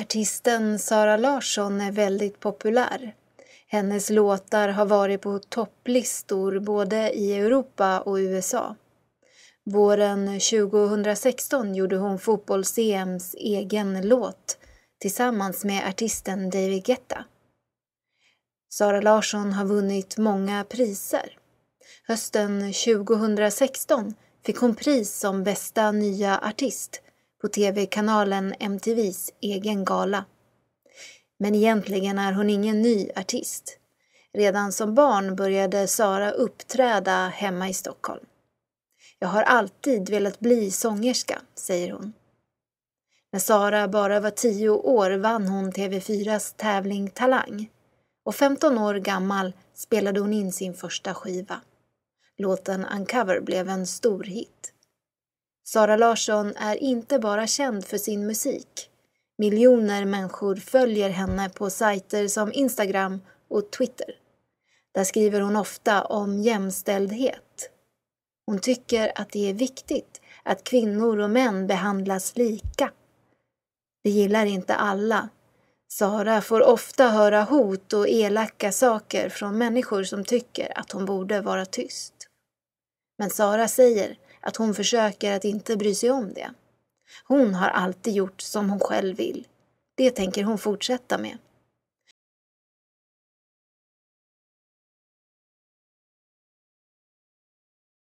Artisten Sara Larsson är väldigt populär. Hennes låtar har varit på topplistor både i Europa och USA. Våren 2016 gjorde hon fotbolls-EMs egen låt tillsammans med artisten David Guetta. Sara Larsson har vunnit många priser. Hösten 2016 fick hon pris som bästa nya artist på tv-kanalen MTVs egen gala. Men egentligen är hon ingen ny artist. Redan som barn började Sara uppträda hemma i Stockholm. Jag har alltid velat bli sångerska, säger hon. När Sara bara var tio år vann hon TV4s tävling Talang och 15 år gammal spelade hon in sin första skiva. Låten Uncover blev en stor hit. Sara Larsson är inte bara känd för sin musik. Miljoner människor följer henne på sajter som Instagram och Twitter. Där skriver hon ofta om jämställdhet. Hon tycker att det är viktigt att kvinnor och män behandlas lika. Det gillar inte alla. Sara får ofta höra hot och elaka saker från människor som tycker att hon borde vara tyst. Men Sara säger att hon försöker att inte bry sig om det. Hon har alltid gjort som hon själv vill. Det tänker hon fortsätta med.